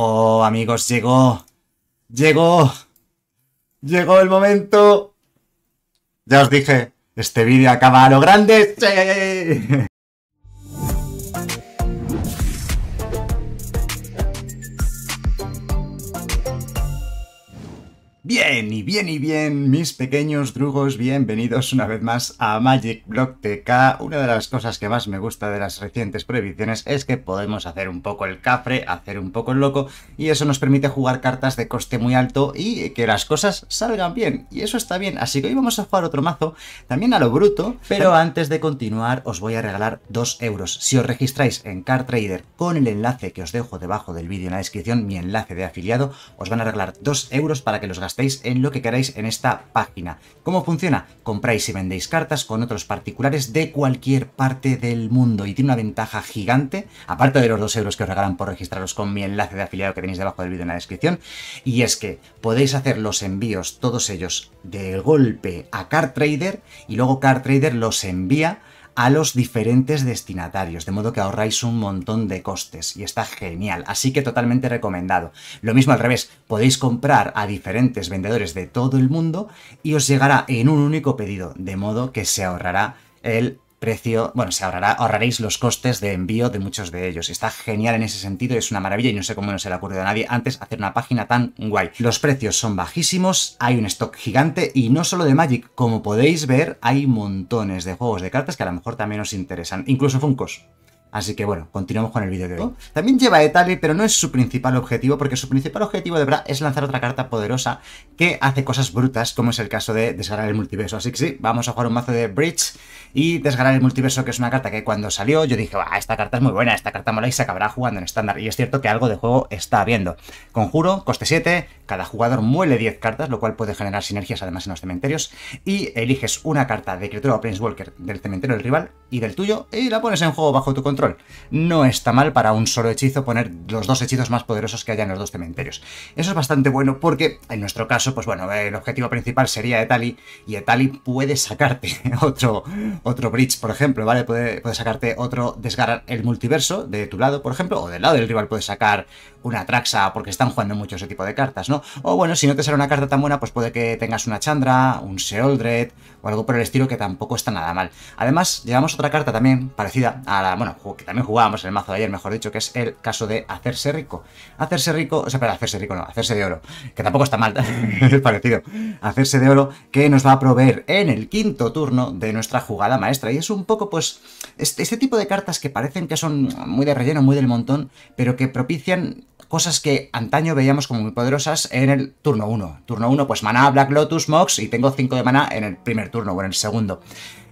Oh, amigos, llegó. Llegó. Llegó el momento. Ya os dije, este vídeo acaba a lo grande. Bien, y bien, y bien, mis pequeños drugos, bienvenidos una vez más a Magic Block TK. Una de las cosas que más me gusta de las recientes prohibiciones es que podemos hacer un poco el cafre, hacer un poco el loco, y eso nos permite jugar cartas de coste muy alto y que las cosas salgan bien, y eso está bien. Así que hoy vamos a jugar otro mazo, también a lo bruto, pero antes de continuar os voy a regalar 2 euros. Si os registráis en Card Trader con el enlace que os dejo debajo del vídeo en la descripción, mi enlace de afiliado, os van a regalar 2 euros para que los gastéis en lo que queráis en esta página. ¿Cómo funciona? Compráis y vendéis cartas con otros particulares de cualquier parte del mundo y tiene una ventaja gigante, aparte de los 2 euros que os regalan por registraros con mi enlace de afiliado que tenéis debajo del vídeo en la descripción, y es que podéis hacer los envíos, todos ellos, de golpe a Card y luego Cartrader los envía a los diferentes destinatarios, de modo que ahorráis un montón de costes y está genial, así que totalmente recomendado. Lo mismo al revés, podéis comprar a diferentes vendedores de todo el mundo y os llegará en un único pedido, de modo que se ahorrará el precio, bueno, se ahorrará, ahorraréis los costes de envío de muchos de ellos. Está genial en ese sentido, es una maravilla y no sé cómo no se le ha ocurrido a nadie antes hacer una página tan guay. Los precios son bajísimos, hay un stock gigante y no solo de Magic, como podéis ver, hay montones de juegos de cartas que a lo mejor también os interesan, incluso Funkos. Así que bueno, continuamos con el vídeo de hoy. También lleva Etali, pero no es su principal objetivo, porque su principal objetivo de verdad es lanzar otra carta poderosa que hace cosas brutas, como es el caso de desgarrar el multiverso. Así que sí, vamos a jugar un mazo de Bridge y desgarrar el multiverso, que es una carta que cuando salió yo dije, esta carta es muy buena, esta carta mola y se acabará jugando en estándar. Y es cierto que algo de juego está habiendo. Conjuro, coste 7, cada jugador muele 10 cartas, lo cual puede generar sinergias además en los cementerios, y eliges una carta de criatura o Walker del cementerio del rival y del tuyo y la pones en juego bajo tu control. No está mal para un solo hechizo poner los dos hechizos más poderosos que haya en los dos cementerios. Eso es bastante bueno porque, en nuestro caso, pues bueno, el objetivo principal sería Etali, y Etali puede sacarte otro, otro bridge, por ejemplo, ¿vale? Puede, puede sacarte otro desgarrar el multiverso de tu lado, por ejemplo, o del lado del rival puede sacar una Traxa porque están jugando mucho ese tipo de cartas, ¿no? O bueno, si no te sale una carta tan buena, pues puede que tengas una Chandra, un Seoldred o algo por el estilo que tampoco está nada mal. Además, llevamos otra carta también parecida a la, bueno, que también jugábamos en el mazo de ayer, mejor dicho, que es el caso de hacerse rico. Hacerse rico, o sea, para hacerse rico no, hacerse de oro, que tampoco está mal, es parecido. Hacerse de oro que nos va a proveer en el quinto turno de nuestra jugada maestra. Y es un poco, pues, este, este tipo de cartas que parecen que son muy de relleno, muy del montón, pero que propician cosas que antaño veíamos como muy poderosas en el turno 1. Turno 1, pues Mana, Black Lotus, Mox y tengo 5 de Mana en el primer turno o en el segundo.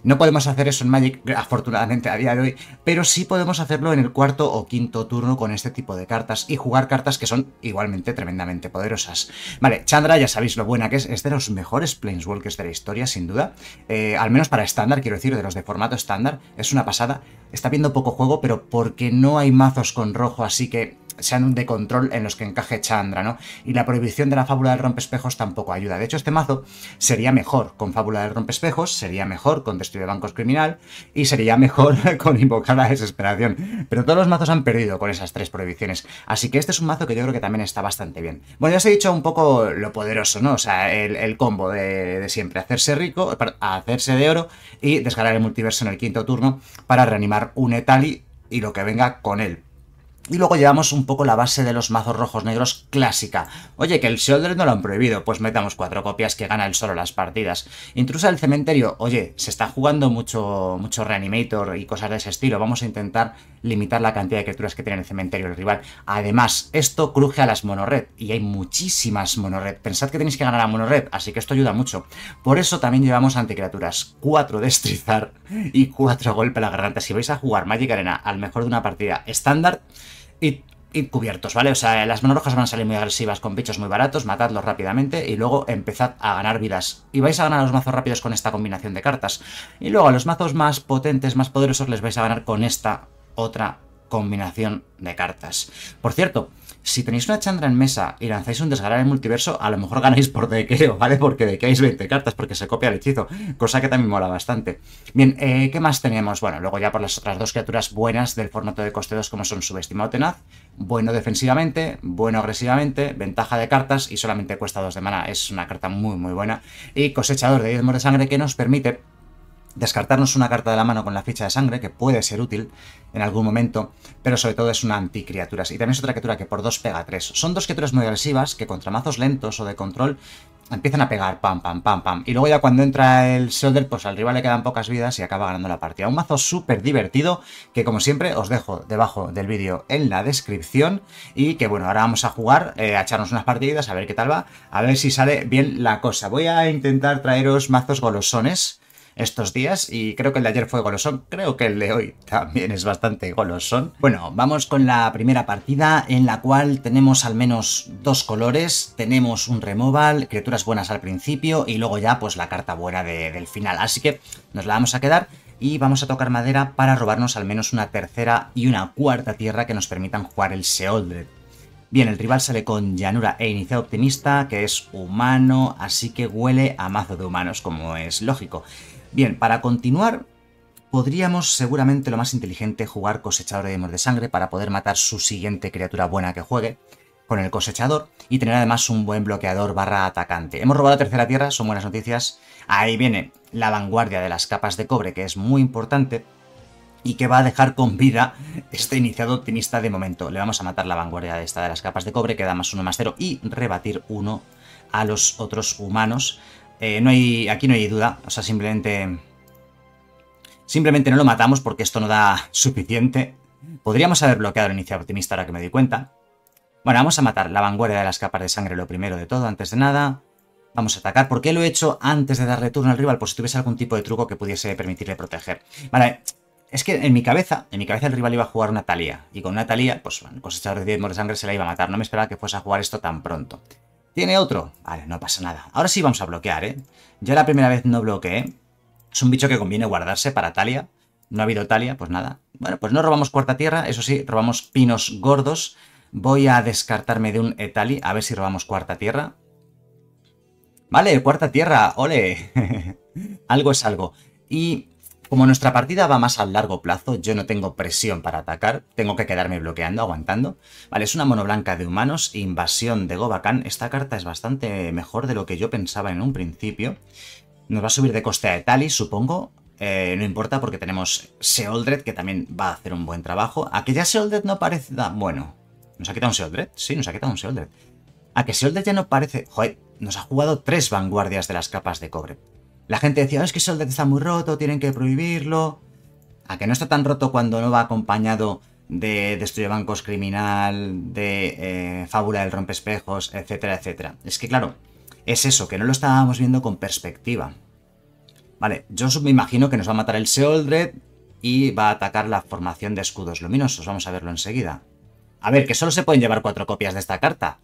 No podemos hacer eso en Magic, afortunadamente, a día de hoy, pero sí podemos hacerlo en el cuarto o quinto turno con este tipo de cartas y jugar cartas que son igualmente tremendamente poderosas. Vale, Chandra, ya sabéis lo buena que es, es de los mejores Planeswalkers de la historia, sin duda. Eh, al menos para estándar, quiero decir, de los de formato estándar, es una pasada. Está viendo poco juego, pero porque no hay mazos con rojo, así que sean de control en los que encaje Chandra, ¿no? Y la prohibición de la fábula del rompespejos tampoco ayuda. De hecho, este mazo sería mejor con fábula del rompespejos, sería mejor con destruir bancos criminal y sería mejor con invocar la desesperación. Pero todos los mazos han perdido con esas tres prohibiciones. Así que este es un mazo que yo creo que también está bastante bien. Bueno, ya os he dicho un poco lo poderoso, ¿no? O sea, el, combo de, siempre. Hacerse rico, hacerse de oro y descargar el multiverso en el quinto turno para reanimar un Etali y lo que venga con él. Y luego llevamos un poco la base de los mazos rojos negros clásica. Oye, que el Sheldred no lo han prohibido, pues metamos cuatro copias que gana el solo las partidas. Intrusa del cementerio, oye, se está jugando mucho, mucho Reanimator y cosas de ese estilo. Vamos a intentar limitar la cantidad de criaturas que tiene en el cementerio el rival. Además, esto cruje a las monored, y hay muchísimas monored. Pensad que tenéis que ganar a red así que esto ayuda mucho. Por eso también llevamos anticriaturas. Cuatro destrizar y cuatro golpe a la garganta. Si vais a jugar Magic Arena al mejor de una partida estándar y, cubiertos, ¿vale? O sea, las rojas van a salir muy agresivas con bichos muy baratos, matadlos rápidamente y luego empezad a ganar vidas. Y vais a ganar los mazos rápidos con esta combinación de cartas. Y luego a los mazos más potentes, más poderosos, les vais a ganar con esta otra combinación de cartas. Por cierto, si tenéis una Chandra en mesa y lanzáis un desgarrar en multiverso, a lo mejor ganáis por dequeo, ¿vale? Porque dequeáis 20 cartas, porque se copia el hechizo, cosa que también mola bastante. Bien, eh, ¿qué más tenemos? Bueno, luego ya por las otras dos criaturas buenas del formato de coste 2, como son Subestimado Tenaz, bueno defensivamente, bueno agresivamente, ventaja de cartas y solamente cuesta 2 de mana, es una carta muy muy buena, y Cosechador de 10 de Sangre que nos permite descartarnos una carta de la mano con la ficha de sangre, que puede ser útil en algún momento, pero sobre todo es una criaturas Y también es otra criatura que por dos pega tres Son dos criaturas muy agresivas que contra mazos lentos o de control empiezan a pegar pam, pam, pam, pam. Y luego ya cuando entra el shoulder pues al rival le quedan pocas vidas y acaba ganando la partida. Un mazo súper divertido que como siempre os dejo debajo del vídeo en la descripción y que bueno, ahora vamos a jugar, eh, a echarnos unas partidas, a ver qué tal va, a ver si sale bien la cosa. Voy a intentar traeros mazos golosones estos días y creo que el de ayer fue golosón, creo que el de hoy también es bastante golosón. Bueno, vamos con la primera partida en la cual tenemos al menos dos colores, tenemos un removal, criaturas buenas al principio y luego ya pues la carta buena del final, así que nos la vamos a quedar y vamos a tocar madera para robarnos al menos una tercera y una cuarta tierra que nos permitan jugar el Seoldred. Bien, el rival sale con llanura e iniciado optimista, que es humano, así que huele a mazo de humanos, como es lógico. Bien, para continuar, podríamos seguramente lo más inteligente jugar cosechador de demos de sangre para poder matar su siguiente criatura buena que juegue con el cosechador y tener además un buen bloqueador barra atacante. Hemos robado tercera tierra, son buenas noticias. Ahí viene la vanguardia de las capas de cobre, que es muy importante y que va a dejar con vida este iniciado optimista de momento. Le vamos a matar la vanguardia de esta de las capas de cobre, que da más uno más cero y rebatir uno a los otros humanos eh, hay, aquí no hay duda, o sea, simplemente... Simplemente no lo matamos porque esto no da suficiente. Podríamos haber bloqueado el inicio optimista ahora que me doy cuenta. Bueno, vamos a matar la vanguardia de las capas de sangre lo primero de todo, antes de nada. Vamos a atacar. porque lo he hecho antes de darle turno al rival? por pues si tuviese algún tipo de truco que pudiese permitirle proteger. Vale, es que en mi cabeza, en mi cabeza el rival iba a jugar una Talía. Y con una Talía, pues bueno, cosechador de 10 de sangre se la iba a matar. No me esperaba que fuese a jugar esto tan pronto. Tiene otro. Vale, no pasa nada. Ahora sí vamos a bloquear, ¿eh? Yo la primera vez no bloqueé. Es un bicho que conviene guardarse para Talia. No ha habido Talia, pues nada. Bueno, pues no robamos cuarta tierra. Eso sí, robamos pinos gordos. Voy a descartarme de un Etali. A ver si robamos cuarta tierra. Vale, cuarta tierra. Ole. algo es algo. Y como nuestra partida va más a largo plazo, yo no tengo presión para atacar, tengo que quedarme bloqueando, aguantando. Vale, es una mono blanca de humanos, invasión de Gobakan. Esta carta es bastante mejor de lo que yo pensaba en un principio. Nos va a subir de coste a Etali, supongo. Eh, no importa porque tenemos Seoldred, que también va a hacer un buen trabajo. A que ya Seoldred no parece ah, bueno. ¿Nos ha quitado un Seoldred? Sí, nos ha quitado un Seoldred. A que Seoldred ya no parece... Joder, nos ha jugado tres vanguardias de las capas de cobre. La gente decía, es que Soldat está muy roto, tienen que prohibirlo. A que no está tan roto cuando no va acompañado de Destruye Bancos Criminal, de eh, Fábula del espejos, etcétera, etcétera. Es que claro, es eso, que no lo estábamos viendo con perspectiva. Vale, yo me imagino que nos va a matar el Seoldred y va a atacar la formación de escudos luminosos. Vamos a verlo enseguida. A ver, que solo se pueden llevar cuatro copias de esta carta.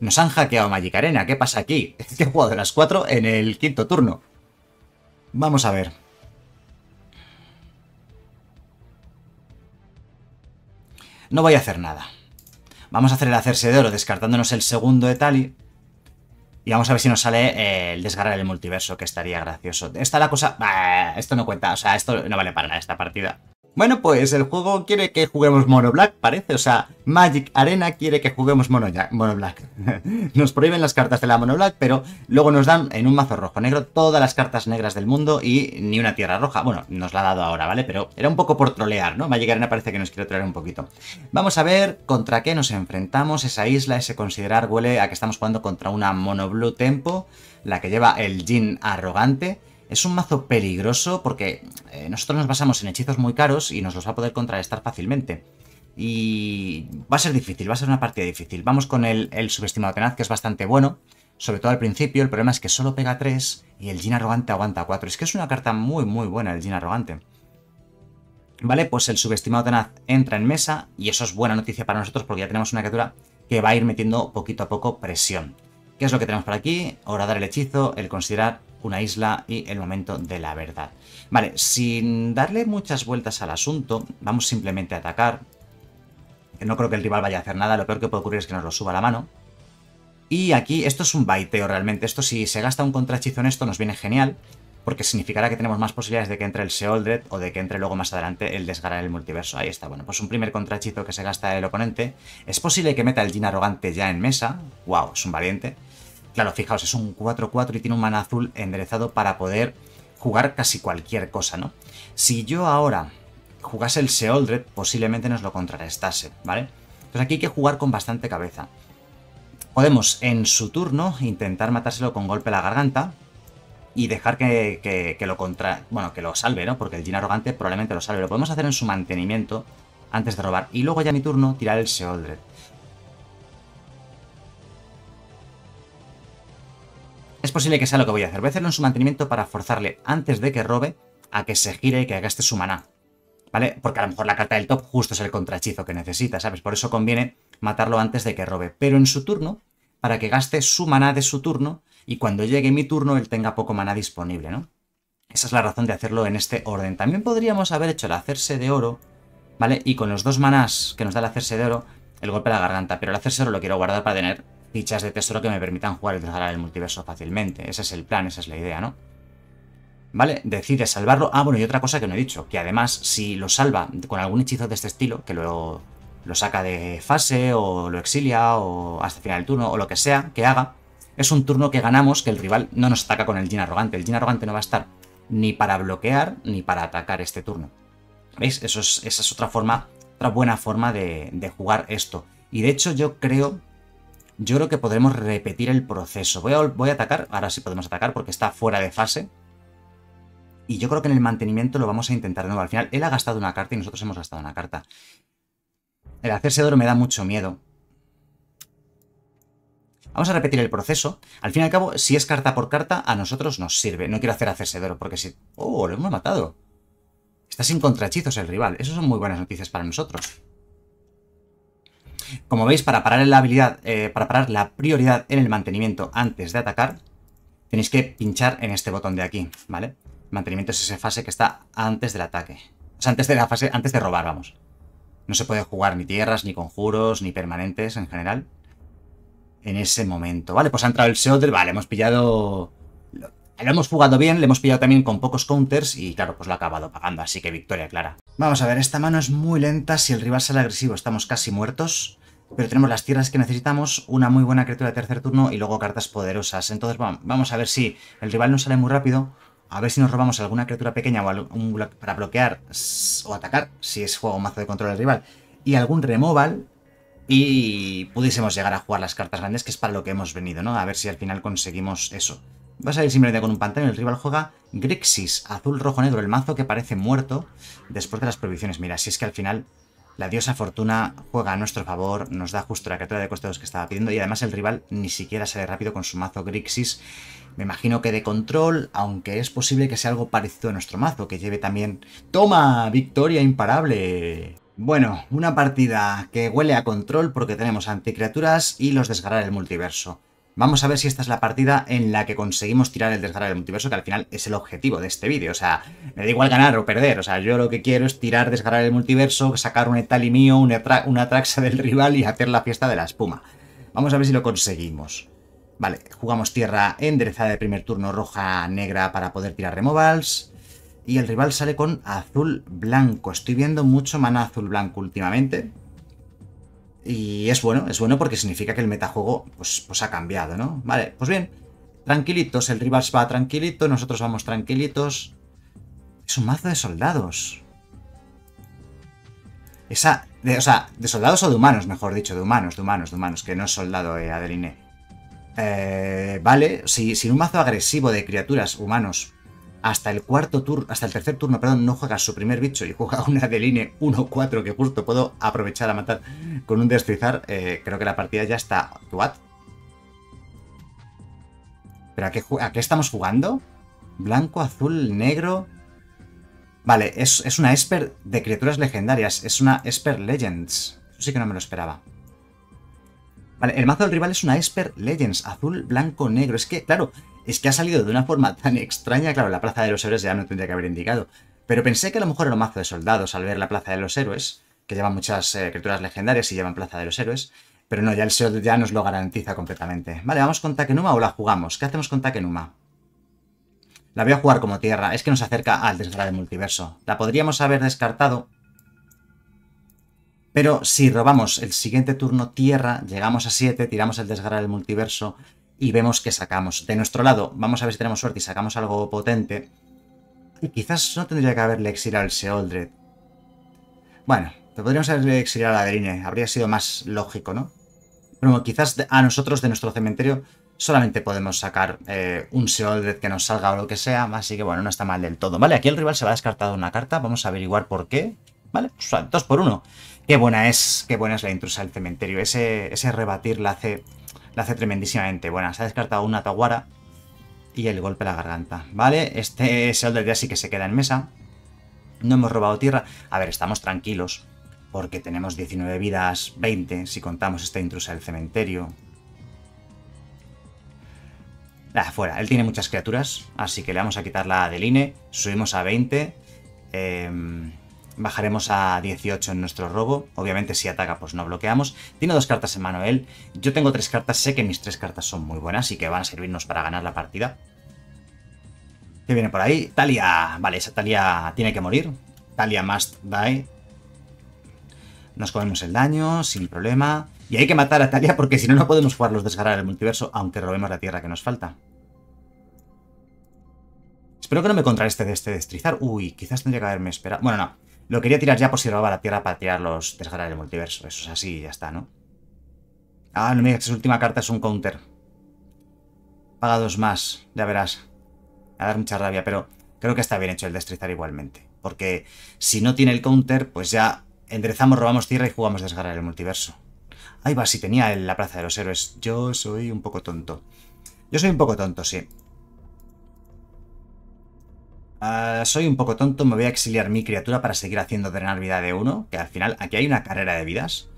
Nos han hackeado Magic Arena, ¿qué pasa aquí? Es que he jugado las cuatro en el quinto turno. Vamos a ver. No voy a hacer nada. Vamos a hacer el hacerse de oro descartándonos el segundo de Tali. Y vamos a ver si nos sale eh, el desgarrar el multiverso, que estaría gracioso. Esta la cosa... esto no cuenta, o sea, esto no vale para nada esta partida. Bueno, pues el juego quiere que juguemos Mono Black, parece. O sea, Magic Arena quiere que juguemos Mono, Black. nos prohíben las cartas de la Mono Black, pero luego nos dan en un mazo rojo-negro todas las cartas negras del mundo y ni una tierra roja. Bueno, nos la ha dado ahora, ¿vale? Pero era un poco por trolear, ¿no? Magic Arena parece que nos quiere trolear un poquito. Vamos a ver contra qué nos enfrentamos. Esa isla, ese considerar, huele a que estamos jugando contra una Mono Blue Tempo, la que lleva el Jin arrogante. Es un mazo peligroso porque eh, nosotros nos basamos en hechizos muy caros y nos los va a poder contrarrestar fácilmente. Y va a ser difícil, va a ser una partida difícil. Vamos con el, subestimado tenaz, que es bastante bueno, sobre todo al principio. El problema es que solo pega 3 y el Gin arrogante aguanta 4. Es que es una carta muy, muy buena el Gin arrogante. Vale, pues el subestimado tenaz entra en mesa y eso es buena noticia para nosotros porque ya tenemos una criatura que va a ir metiendo poquito a poco presión. ¿Qué es lo que tenemos por aquí? Ahora dar el hechizo, el considerar una isla y el momento de la verdad. Vale, sin darle muchas vueltas al asunto, vamos simplemente a atacar. No creo que el rival vaya a hacer nada, lo peor que puede ocurrir es que nos lo suba la mano. Y aquí, esto es un baiteo realmente, esto si se gasta un contrahechizo en esto nos viene genial, porque significará que tenemos más posibilidades de que entre el Seoldred o de que entre luego más adelante el desgarrar el multiverso. Ahí está, bueno, pues un primer contrachizo que se gasta el oponente. Es posible que meta el Jin arrogante ya en mesa, wow, es un valiente. Claro, fijaos, es un 4-4 y tiene un mana azul enderezado para poder jugar casi cualquier cosa, ¿no? Si yo ahora jugase el Seoldred, posiblemente nos lo contrarrestase, ¿vale? Entonces aquí hay que jugar con bastante cabeza. Podemos en su turno intentar matárselo con golpe a la garganta y dejar que, lo contra... bueno, que lo salve, ¿no? Porque el Jin arrogante probablemente lo salve. Lo podemos hacer en su mantenimiento antes de robar y luego ya mi turno tirar el Seoldred. posible que sea lo que voy a hacer. Voy a hacerlo en su mantenimiento para forzarle, antes de que robe, a que se gire y que gaste su maná. ¿Vale? Porque a lo mejor la carta del top justo es el contrachizo que necesita, ¿sabes? Por eso conviene matarlo antes de que robe. Pero en su turno, para que gaste su maná de su turno, y cuando llegue mi turno él tenga poco maná disponible, ¿no? Esa es la razón de hacerlo en este orden. También podríamos haber hecho el hacerse de oro, ¿vale? Y con los dos manás que nos da el hacerse de oro, el golpe a la garganta. Pero el hacerse de oro lo quiero guardar para tener Dichas de tesoro que me permitan jugar y dejar el multiverso fácilmente. Ese es el plan, esa es la idea, ¿no? ¿Vale? Decide salvarlo. Ah, bueno, y otra cosa que no he dicho, que además si lo salva con algún hechizo de este estilo, que luego lo saca de fase o lo exilia o hasta el final del turno o lo que sea que haga, es un turno que ganamos que el rival no nos ataca con el Jin Arrogante. El Jin Arrogante no va a estar ni para bloquear ni para atacar este turno. ¿Veis? Eso es, esa es otra forma, otra buena forma de jugar esto. Y de hecho yo creo yo creo que podremos repetir el proceso. Voy a, atacar, ahora sí podemos atacar porque está fuera de fase. Y yo creo que en el mantenimiento lo vamos a intentar de nuevo. Al final, él ha gastado una carta y nosotros hemos gastado una carta. El hacerse oro me da mucho miedo. Vamos a repetir el proceso. Al fin y al cabo, si es carta por carta, a nosotros nos sirve. No quiero hacer hacerse de porque si... ¡Oh, lo hemos matado! Está sin contrachizos el rival. Esas son muy buenas noticias para nosotros. Como veis, para parar la habilidad, eh, para parar la prioridad en el mantenimiento antes de atacar, tenéis que pinchar en este botón de aquí, ¿vale? Mantenimiento es esa fase que está antes del ataque. O sea, antes de la fase, antes de robar, vamos. No se puede jugar ni tierras, ni conjuros, ni permanentes en general. En ese momento. Vale, pues ha entrado el Seodel. Vale, hemos pillado lo hemos jugado bien, le hemos pillado también con pocos counters y claro, pues lo ha acabado pagando, así que victoria clara. Vamos a ver, esta mano es muy lenta, si el rival sale agresivo estamos casi muertos, pero tenemos las tierras que necesitamos, una muy buena criatura de tercer turno y luego cartas poderosas. Entonces vamos a ver si el rival no sale muy rápido, a ver si nos robamos alguna criatura pequeña o para bloquear o atacar, si es juego mazo de control del rival, y algún removal y pudiésemos llegar a jugar las cartas grandes, que es para lo que hemos venido, ¿no? A ver si al final conseguimos eso. Vas a ir simplemente con un pantano. El rival juega Grixis, azul, rojo, negro, el mazo que parece muerto después de las prohibiciones. Mira, si es que al final la diosa Fortuna juega a nuestro favor, nos da justo la criatura de costados que estaba pidiendo y además el rival ni siquiera sale rápido con su mazo Grixis. Me imagino que de control, aunque es posible que sea algo parecido a nuestro mazo, que lleve también... ¡Toma! ¡Victoria imparable! Bueno, una partida que huele a control porque tenemos anticriaturas y los desgarrar el multiverso. Vamos a ver si esta es la partida en la que conseguimos tirar el desgarrar el multiverso, que al final es el objetivo de este vídeo. O sea, me da igual ganar o perder. O sea, yo lo que quiero es tirar, desgarrar el multiverso, sacar un etali mío, una, una traxa del rival y hacer la fiesta de la espuma. Vamos a ver si lo conseguimos. Vale, jugamos tierra enderezada de primer turno roja-negra para poder tirar removals y el rival sale con azul blanco. Estoy viendo mucho mana azul blanco últimamente. Y es bueno, es bueno porque significa que el metajuego pues, pues ha cambiado, ¿no? Vale, pues bien, tranquilitos, el rival va tranquilito, nosotros vamos tranquilitos. Es un mazo de soldados. Esa, o sea, de soldados o de humanos, mejor dicho, de humanos, de humanos, de humanos, que no es soldado eh, Adeline. Eh, vale, si, sin un mazo agresivo de criaturas humanos hasta el cuarto turno, hasta el tercer turno, perdón, no juega su primer bicho y juega una de línea 1-4 que justo puedo aprovechar a matar con un destrizar, eh, creo que la partida ya está... ¿What? ¿Pero a qué, a estamos jugando? Blanco, azul, negro... Vale, es, es una Esper de criaturas legendarias, es una Esper Legends. Eso sí que no me lo esperaba. Vale, el mazo del rival es una Esper Legends, azul, blanco, negro. Es que, claro, es que ha salido de una forma tan extraña, claro, la Plaza de los Héroes ya no tendría que haber indicado, pero pensé que a lo mejor era un mazo de soldados al ver la Plaza de los Héroes, que llevan muchas eh, criaturas legendarias y llevan Plaza de los Héroes, pero no, ya el SEO ya nos lo garantiza completamente. Vale, ¿vamos con Takenuma o la jugamos? ¿Qué hacemos con Takenuma? La voy a jugar como tierra, es que nos acerca al del multiverso. La podríamos haber descartado, pero si robamos el siguiente turno tierra, llegamos a 7, tiramos el desgrado del multiverso y vemos que sacamos. De nuestro lado, vamos a ver si tenemos suerte y sacamos algo potente. Y quizás no tendría que haberle exiliado al Seoldred. Bueno, podríamos haberle exiliado a la Habría sido más lógico, ¿no? Pero quizás a nosotros de nuestro cementerio solamente podemos sacar eh, un Seoldred que nos salga o lo que sea. Así que bueno, no está mal del todo. Vale, aquí el rival se va descartado una carta. Vamos a averiguar por qué. Vale, pues dos por uno. Qué buena es, qué buena es la intrusa del cementerio. Ese, ese rebatir la hace la hace tremendísimamente buena. Se ha descartado una Taguara y el golpe a la garganta. ¿Vale? Este del ya sí que se queda en mesa. No hemos robado tierra. A ver, estamos tranquilos. Porque tenemos 19 vidas, 20, si contamos esta intrusa del cementerio. Ah, fuera. Él tiene muchas criaturas, así que le vamos a quitar la deline. Subimos a 20. Eh... Em, Bajaremos a 18 en nuestro robo. Obviamente si ataca pues no bloqueamos. Tiene dos cartas en mano él. Yo tengo tres cartas. Sé que mis tres cartas son muy buenas y que van a servirnos para ganar la partida. ¿Qué viene por ahí? Talia. Vale, esa Talia tiene que morir. Talia must die. Nos comemos el daño sin problema. Y hay que matar a Talia porque si no, no podemos jugar los desgarrar el multiverso aunque robemos la tierra que nos falta. Espero que no me contrareste de este destrizar. Uy, quizás tendría que haberme esperado. Bueno, no. Lo quería tirar ya por si robaba la tierra para tirar los desgarrar el multiverso. Eso es así y ya está, ¿no? Ah, no me digas, su última carta es un counter. Paga dos más, ya verás. va A dar mucha rabia, pero creo que está bien hecho el destrizar igualmente. Porque si no tiene el counter, pues ya enderezamos, robamos tierra y jugamos desgarrar el multiverso. Ahí va, si tenía la plaza de los héroes. Yo soy un poco tonto. Yo soy un poco tonto, sí. Ah, soy un poco tonto, me voy a exiliar mi criatura para seguir haciendo drenar vida de uno. Que al final, aquí hay una carrera de vidas.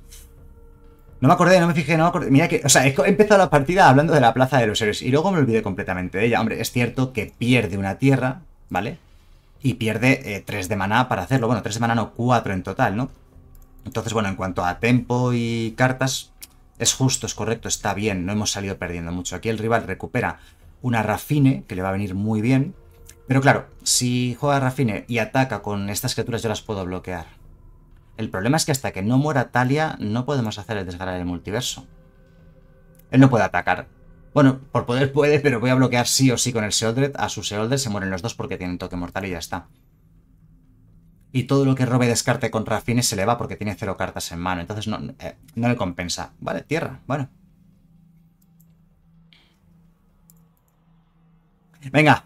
No me acordé, no me fijé, no me acordé. Mira que, o sea, he empezado la partida hablando de la Plaza de los Héroes y luego me olvidé completamente de ella. Hombre, es cierto que pierde una tierra, ¿vale? Y pierde 3 eh, de maná para hacerlo. Bueno, 3 de maná no, 4 en total, ¿no? Entonces, bueno, en cuanto a tempo y cartas, es justo, es correcto, está bien. No hemos salido perdiendo mucho. Aquí el rival recupera una Rafine, que le va a venir muy bien. Pero claro, si juega Rafine y ataca con estas criaturas yo las puedo bloquear. El problema es que hasta que no muera Talia no podemos hacer el desgarrar el multiverso. Él no puede atacar. Bueno, por poder puede, pero voy a bloquear sí o sí con el Seoldred. A su Seoldred se mueren los dos porque tienen toque mortal y ya está. Y todo lo que robe y descarte con Rafine se le va porque tiene cero cartas en mano. Entonces no, eh, no le compensa. Vale, tierra, bueno. Venga,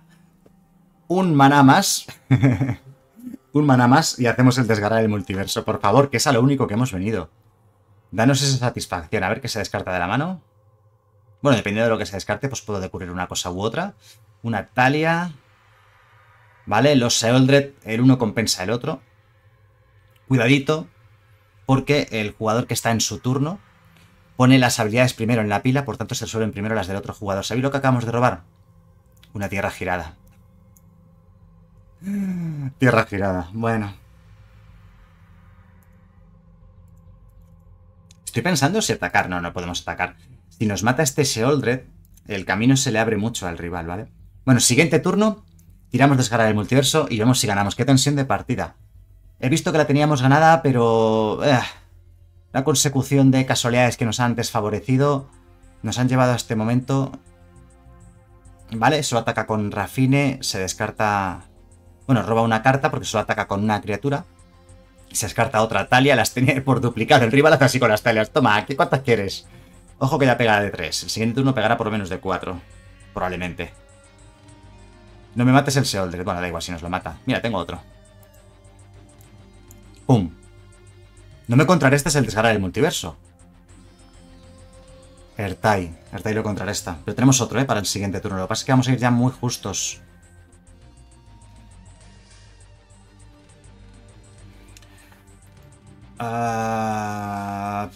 un maná más. un maná más y hacemos el desgarrar del multiverso. Por favor, que es a lo único que hemos venido. Danos esa satisfacción. A ver qué se descarta de la mano. Bueno, dependiendo de lo que se descarte, pues puedo decurrir una cosa u otra. Una Talia. ¿Vale? Los Seoldred, el uno compensa el otro. Cuidadito, porque el jugador que está en su turno pone las habilidades primero en la pila, por tanto se resuelven primero las del otro jugador. ¿Sabéis lo que acabamos de robar? Una tierra girada. Tierra girada. Bueno. Estoy pensando si atacar. No, no podemos atacar. Si nos mata este Seoldred, el camino se le abre mucho al rival, ¿vale? Bueno, siguiente turno. Tiramos desgarrar el multiverso y vemos si ganamos. Qué tensión de partida. He visto que la teníamos ganada, pero... Eh, la consecución de casualidades que nos han desfavorecido nos han llevado a este momento. Vale, solo ataca con Rafine, se descarta bueno, roba una carta porque solo ataca con una criatura. Y se descarta otra Talia, las tiene por duplicado el rival, hace así con las Talias. Toma, ¿Qué cuántas quieres? Ojo que ya pega de 3. El siguiente turno pegará por menos de 4. Probablemente. No me mates el Seoldred. Bueno, da igual si nos lo mata. Mira, tengo otro. Pum. No me es el desgarra del multiverso. Ertai. Ertai lo esta. Pero tenemos otro, ¿eh? Para el siguiente turno. Lo que pasa es que vamos a ir ya muy justos. Ah,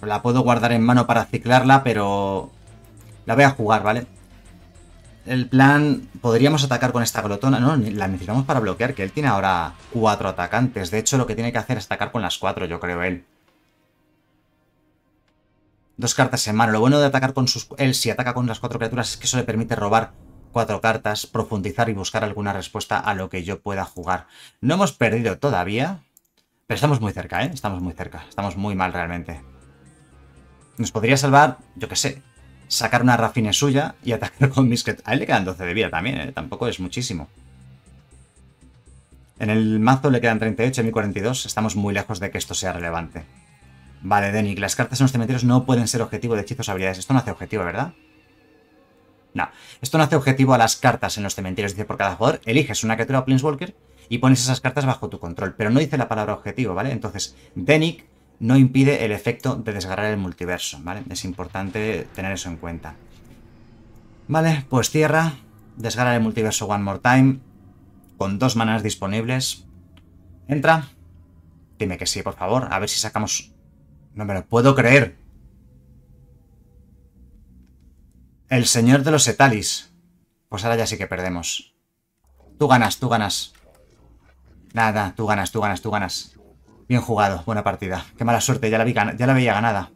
la puedo guardar en mano para ciclarla, pero la voy a jugar, ¿vale? El plan, podríamos atacar con esta glotona, no, la necesitamos para bloquear, que él tiene ahora cuatro atacantes. De hecho, lo que tiene que hacer es atacar con las cuatro, yo creo, él. Dos cartas en mano. Lo bueno de atacar con sus... Él si ataca con las cuatro criaturas es que eso le permite robar cuatro cartas, profundizar y buscar alguna respuesta a lo que yo pueda jugar. No hemos perdido todavía, pero estamos muy cerca, ¿eh? Estamos muy cerca. Estamos muy mal realmente. Nos podría salvar, yo qué sé, sacar una rafine suya y atacar con Misket. A él le quedan 12 de vida también, ¿eh? Tampoco es muchísimo. En el mazo le quedan 38 y 42. Estamos muy lejos de que esto sea relevante. Vale, Denik, las cartas en los cementerios no pueden ser objetivo de hechizos habilidades. Esto no hace objetivo, ¿verdad? No, esto no hace objetivo a las cartas en los cementerios. Dice, por cada jugador eliges una criatura o Planeswalker y pones esas cartas bajo tu control, pero no dice la palabra objetivo, ¿vale? Entonces, Denik no impide el efecto de desgarrar el multiverso, ¿vale? Es importante tener eso en cuenta. Vale, pues cierra. Desgarra el multiverso One More Time, con dos manas disponibles. Entra. Dime que sí, por favor, a ver si sacamos... No me lo puedo creer. El señor de los Etalis. Pues ahora ya sí que perdemos. Tú ganas, tú ganas. Nada, tú ganas, tú ganas, tú ganas. Bien jugado, buena partida. Qué mala suerte, ya la, vi, ya la veía ganada.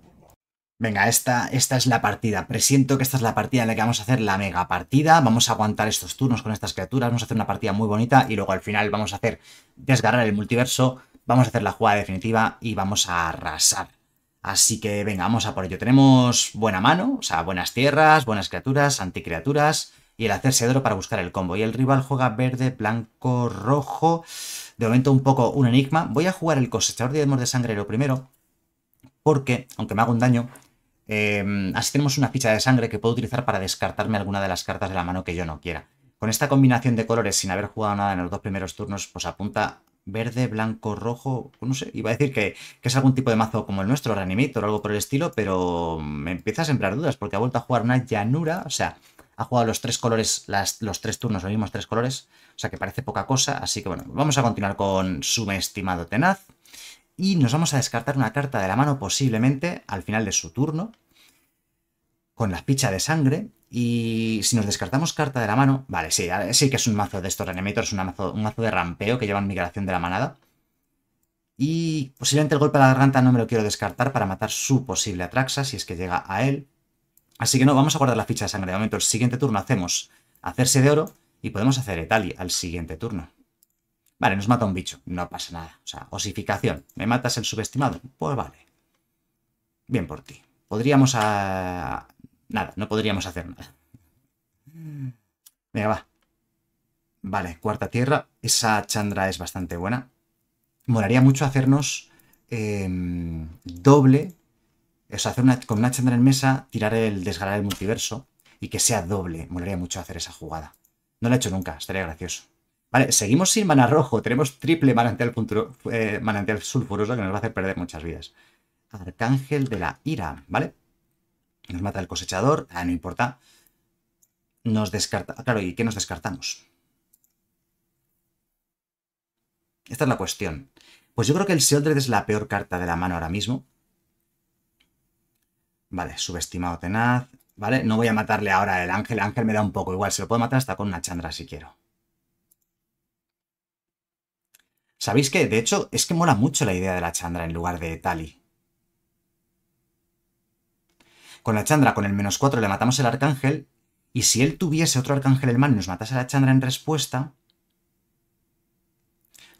Venga, esta, esta es la partida. Presiento que esta es la partida en la que vamos a hacer la mega partida. Vamos a aguantar estos turnos con estas criaturas. Vamos a hacer una partida muy bonita y luego al final vamos a hacer desgarrar el multiverso. Vamos a hacer la jugada definitiva y vamos a arrasar. Así que venga, vamos a por ello. Tenemos buena mano, o sea, buenas tierras, buenas criaturas, anticriaturas y el hacerse oro para buscar el combo. Y el rival juega verde, blanco, rojo de momento un poco un enigma. Voy a jugar el cosechador de demos de sangre lo primero, porque, aunque me haga un daño, eh, así tenemos una ficha de sangre que puedo utilizar para descartarme alguna de las cartas de la mano que yo no quiera. Con esta combinación de colores, sin haber jugado nada en los dos primeros turnos, pues apunta verde, blanco, rojo, no sé, iba a decir que, que es algún tipo de mazo como el nuestro, Reanimator o algo por el estilo, pero me empieza a sembrar dudas porque ha vuelto a jugar una llanura, o sea, ha jugado los tres colores, los tres turnos, los mismos tres colores, o sea que parece poca cosa, así que bueno, vamos a continuar con su estimado tenaz, y nos vamos a descartar una carta de la mano posiblemente al final de su turno, con la picha de sangre, y si nos descartamos carta de la mano, vale, sí, sí que es un mazo de estos reanimators, un mazo, un mazo de rampeo que llevan migración de la manada, y posiblemente el golpe a la garganta no me lo quiero descartar para matar su posible Atraxa si es que llega a él. Así que no, vamos a guardar la ficha de sangre. De momento, el siguiente turno hacemos hacerse de oro y podemos hacer Etali al siguiente turno. Vale, nos mata un bicho, no pasa nada. O sea, osificación. ¿Me matas el subestimado? Pues vale. Bien por ti. Podríamos a... Nada, no podríamos hacer nada. Venga, va. Vale, cuarta tierra. Esa Chandra es bastante buena. Moraría mucho hacernos em, doble o hacer una, con una Chandra en mesa, tirar el desgarrar el multiverso y que sea doble. Molaría mucho hacer esa jugada. No la he hecho nunca, estaría gracioso. Vale, seguimos sin mana rojo. Tenemos triple manantial, eh, manantial sulfuroso que nos va a hacer perder muchas vidas. Arcángel de la ira, ¿vale? Nos mata el cosechador. Ah, no importa. Nos descarta. Claro, ¿y qué nos descartamos? Esta es la cuestión. Pues yo creo que el Seoldred es la peor carta de la mano ahora mismo. Vale, subestimado tenaz. Vale, no voy a matarle ahora el ángel. ángel me da un poco. Igual se lo puedo matar hasta con una chandra si quiero. ¿Sabéis qué? De hecho, es que mola mucho la idea de la chandra en lugar de Tali. Con la chandra, con el menos 4, le matamos el arcángel. Y si él tuviese otro arcángel el mal y nos matase a la chandra en respuesta,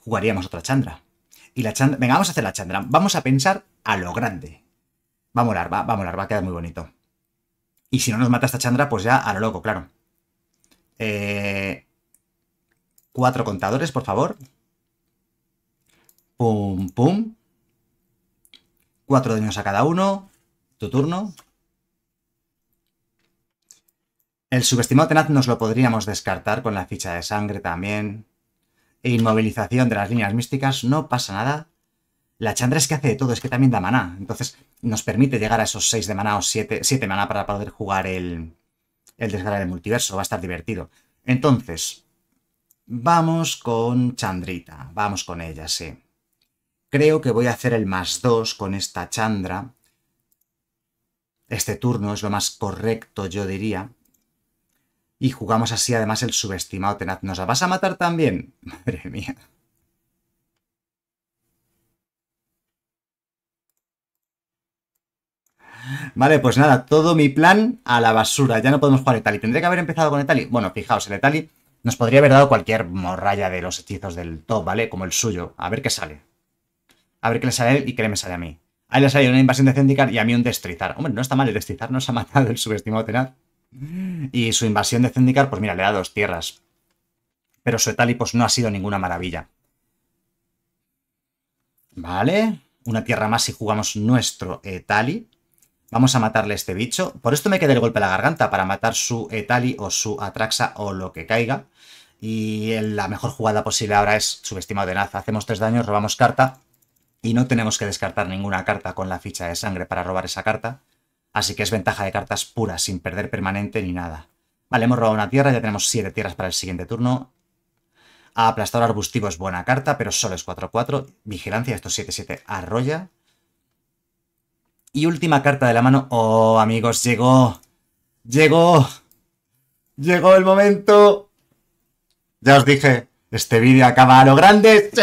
jugaríamos otra chandra. Y la chandra... Venga, vamos a hacer la chandra. Vamos a pensar a lo grande. Va a molar, va, a molar, va a quedar muy bonito. Y si no nos mata esta Chandra, pues ya a lo loco, claro. Eh, cuatro contadores, por favor. Pum, pum. Cuatro daños a cada uno. Tu turno. El subestimado tenaz nos lo podríamos descartar con la ficha de sangre también. E inmovilización de las líneas místicas, no pasa nada. La Chandra es que hace de todo, es que también da maná. Entonces nos permite llegar a esos 6 de maná o 7, 7 maná para poder jugar el, el del multiverso. Va a estar divertido. Entonces, vamos con Chandrita. Vamos con ella, sí. Creo que voy a hacer el más 2 con esta Chandra. Este turno es lo más correcto, yo diría. Y jugamos así además el subestimado tenaz. ¿Nos la vas a matar también? Madre mía. Vale, pues nada, todo mi plan a la basura. Ya no podemos jugar Etali. Tendría que haber empezado con Etali. Bueno, fijaos, el Etali nos podría haber dado cualquier morralla de los hechizos del top, ¿vale? Como el suyo. A ver qué sale. A ver qué le sale a él y qué le sale a mí. A él le sale una invasión de Zendikar y a mí un destrizar. Hombre, no está mal el destrizar, se ha matado el subestimado Tenaz. Y su invasión de Zendikar, pues mira, le da dos tierras. Pero su Etali, pues no ha sido ninguna maravilla. Vale, una tierra más si jugamos nuestro Etali. Vamos a matarle este bicho. Por esto me queda el golpe a la garganta, para matar su Etali o su Atraxa o lo que caiga. Y la mejor jugada posible ahora es subestimado de Naza. Hacemos tres daños, robamos carta y no tenemos que descartar ninguna carta con la ficha de sangre para robar esa carta. Así que es ventaja de cartas puras, sin perder permanente ni nada. Vale, hemos robado una tierra, ya tenemos siete tierras para el siguiente turno. Aplastador arbustivo es buena carta, pero solo es 4-4. Vigilancia, estos 7-7 arrolla. Y última carta de la mano. ¡Oh, amigos! ¡Llegó! ¡Llegó! ¡Llegó el momento! Ya os dije, este vídeo acaba a lo grande.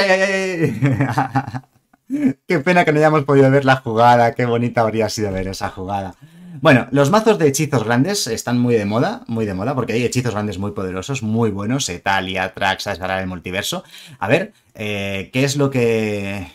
qué pena que no hayamos podido ver la jugada. Qué bonita habría sido ver esa jugada. Bueno, los mazos de hechizos grandes están muy de moda, muy de moda, porque hay hechizos grandes muy poderosos, muy buenos, Etalia, Traxas, para el multiverso. A ver, eh, ¿qué es lo que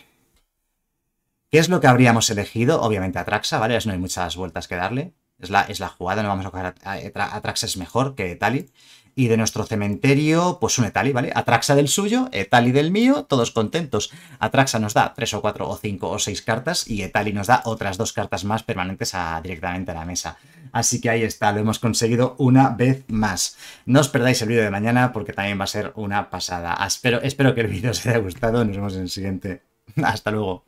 ¿Qué es lo que habríamos elegido? Obviamente Atraxa, ¿vale? No hay muchas vueltas que darle. Es la, es la jugada, no vamos a coger Atraxa eh, es mejor que Etali. Y de nuestro cementerio, pues un Etali, ¿vale? Atraxa del suyo, Etali eh, del mío, todos contentos. Atraxa nos da 3 o 4 o 5 o 6 cartas y Etali eh, nos da otras dos cartas más permanentes a, directamente a la mesa. Así que ahí está, lo hemos conseguido una vez más. No os perdáis el vídeo de mañana porque también va a ser una pasada. Espero, espero que el vídeo os haya gustado, nos vemos en el siguiente. Hasta luego.